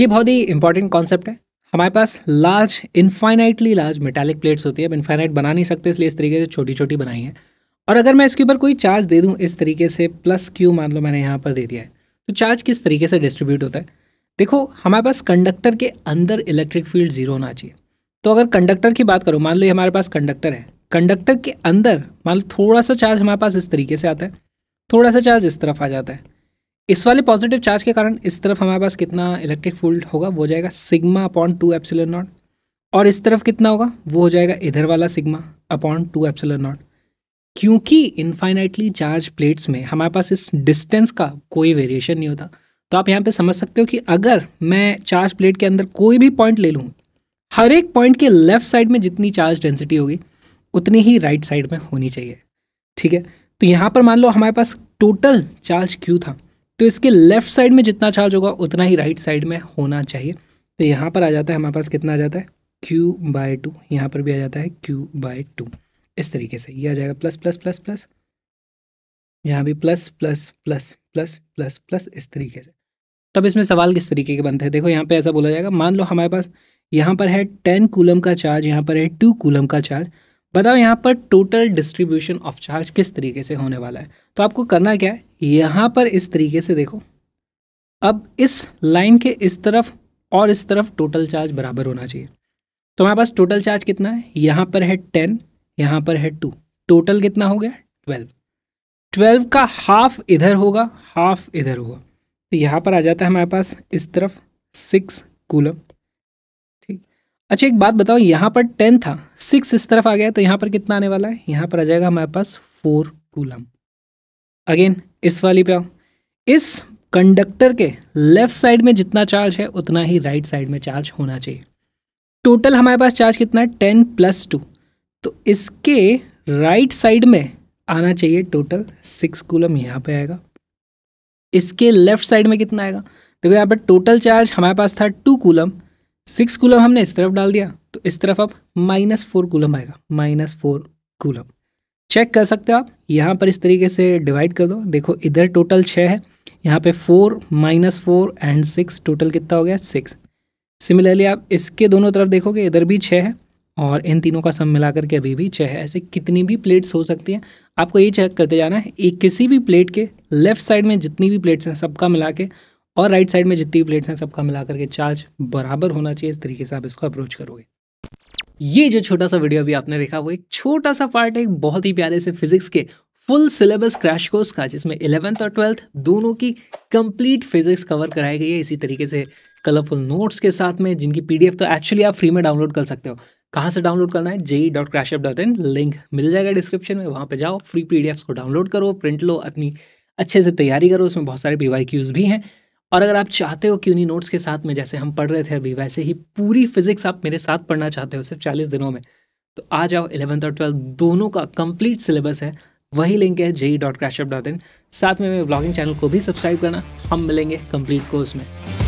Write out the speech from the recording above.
ये बहुत ही important concept है हमारे पास large infinitely large metallic plates होती है अब इन्फाइनाइट बना नहीं सकते इसलिए इस तरीके से छोटी छोटी बनाई है और अगर मैं इसके ऊपर कोई चार्ज दे दूँ इस तरीके से प्लस क्यू मान लो मैंने यहाँ पर दे दिया है तो चार्ज किस तरीके से डिस्ट्रीब्यूट होता है देखो हमारे पास कंडक्टर के अंदर इलेक्ट्रिक फील्ड जीरो होना चाहिए तो अगर कंडक्टर की बात करो मान लो ये हमारे पास कंडक्टर है कंडक्टर के अंदर मान लो थोड़ा सा चार्ज हमारे पास इस तरीके से आता है थोड़ा सा चार्ज इस तरफ आ जाता है इस वाले पॉजिटिव चार्ज के कारण इस तरफ हमारे पास कितना इलेक्ट्रिक फील्ड होगा वो हो जाएगा sigma upon two epsilon naught और इस तरफ कितना होगा वो हो जाएगा इधर वाला sigma upon two epsilon naught क्योंकि इनफाइनाइटली चार्ज प्लेट्स में हमारे पास इस डिस्टेंस का कोई वेरिएशन नहीं होता तो आप यहाँ पे समझ सकते हो कि अगर मैं चार्ज प्लेट के अंदर कोई भी पॉइंट ले लूँ हर एक पॉइंट के लेफ्ट साइड में जितनी चार्ज डेंसिटी होगी उतनी ही राइट right साइड में होनी चाहिए ठीक है तो यहाँ पर मान लो हमारे पास टोटल चार्ज क्यू था तो इसके लेफ्ट साइड में जितना चार्ज होगा उतना ही राइट साइड में होना चाहिए तो यहाँ पर आ जाता है हमारे पास कितना आ जाता है क्यू बाय टू यहाँ पर भी आ जाता है क्यू बाय टू इस तरीके से ये आ जाएगा प्लस प्लस प्लस प्लस यहाँ भी plus plus plus plus plus plus इस तरीके से तब इसमें सवाल किस तरीके के बनते हैं देखो यहाँ पे ऐसा बोला जाएगा मान लो हमारे पास यहाँ पर है टेन कूलम का चार्ज यहाँ पर है टू कूलम का चार्ज बताओ यहाँ पर टोटल डिस्ट्रीब्यूशन ऑफ चार्ज किस तरीके से होने वाला है तो आपको करना क्या है यहाँ पर इस तरीके से देखो अब इस लाइन के इस तरफ और इस तरफ टोटल चार्ज बराबर होना चाहिए तो हमारे पास टोटल चार्ज कितना है यहाँ पर है टेन यहाँ पर है टू टोटल कितना हो गया ट्वेल्व ट्वेल्व का हाफ इधर होगा हाफ इधर होगा तो यहाँ पर आ जाता है हमारे पास इस तरफ सिक्स कूलम ठीक अच्छा एक बात बताओ यहाँ पर टेन था सिक्स इस तरफ आ गया तो यहाँ पर कितना आने वाला है यहाँ पर आ जाएगा हमारे पास फोर कूलम अगेन इस वाली पे आओ इस कंडक्टर के लेफ्ट साइड में जितना चार्ज है उतना ही राइट right साइड में चार्ज होना चाहिए टोटल हमारे पास चार्ज कितना है टेन प्लस टू तो इसके राइट right साइड में आना चाहिए टोटल सिक्स कूलम यहाँ पे आएगा इसके लेफ्ट साइड में कितना आएगा देखो यहाँ पर टोटल चार्ज हमारे पास था टू कूलम सिक्स कूलम हमने इस तरफ डाल दिया तो इस तरफ अब माइनस फोर कूलम आएगा माइनस फोर कूलम चेक कर सकते हो आप यहाँ पर इस तरीके से डिवाइड कर दो देखो इधर टोटल छः है यहाँ पे four minus four and six total कितना हो गया सिक्स सिमिलरली आप इसके दोनों तरफ देखोगे इधर भी छः है और इन तीनों का सम मिला करके अभी भी छः है ऐसे कितनी भी प्लेट्स हो सकती हैं आपको ये चेक करते जाना है एक किसी भी प्लेट के लेफ्ट साइड में जितनी भी प्लेट्स हैं सबका मिला के और राइट साइड में जितनी भी प्लेट्स हैं सबका मिला करके चार्ज बराबर होना चाहिए इस तरीके से आप इसको अप्रोच करोगे ये जो छोटा सा वीडियो अभी आपने देखा वो एक छोटा सा पार्ट है एक बहुत ही प्यारे से फिजिक्स के फुल सिलेबस क्रैश कोर्स का जिसमें इलेवेंथ और ट्वेल्थ दोनों की कंप्लीट फिजिक्स कवर कराई गई है इसी तरीके से कलरफुल नोट्स के साथ में जिनकी पीडीएफ तो एक्चुअली आप फ्री में डाउनलोड कर सकते हो कहाँ से डाउनलोड करना है JEE dot crash app dot in link मिल जाएगा डिस्क्रिप्शन में वहाँ पे जाओ फ्री पी को डाउनलोड करो प्रिंट लो अपनी अच्छे से तैयारी करो उसमें बहुत सारे पी भी हैं और अगर आप चाहते हो कि उन्हीं नोट्स के साथ में जैसे हम पढ़ रहे थे अभी वैसे ही पूरी फिजिक्स आप मेरे साथ पढ़ना चाहते हो सिर्फ चालीस दिनों में तो आ जाओ इलेवंथ और ट्वेल्थ दोनों का कंप्लीट सिलेबस है वही लिंक है JEE dot crash app dot in साथ में मेरे ब्लॉगिंग चैनल को भी सब्सक्राइब करना हम मिलेंगे कंप्लीट कोर्स में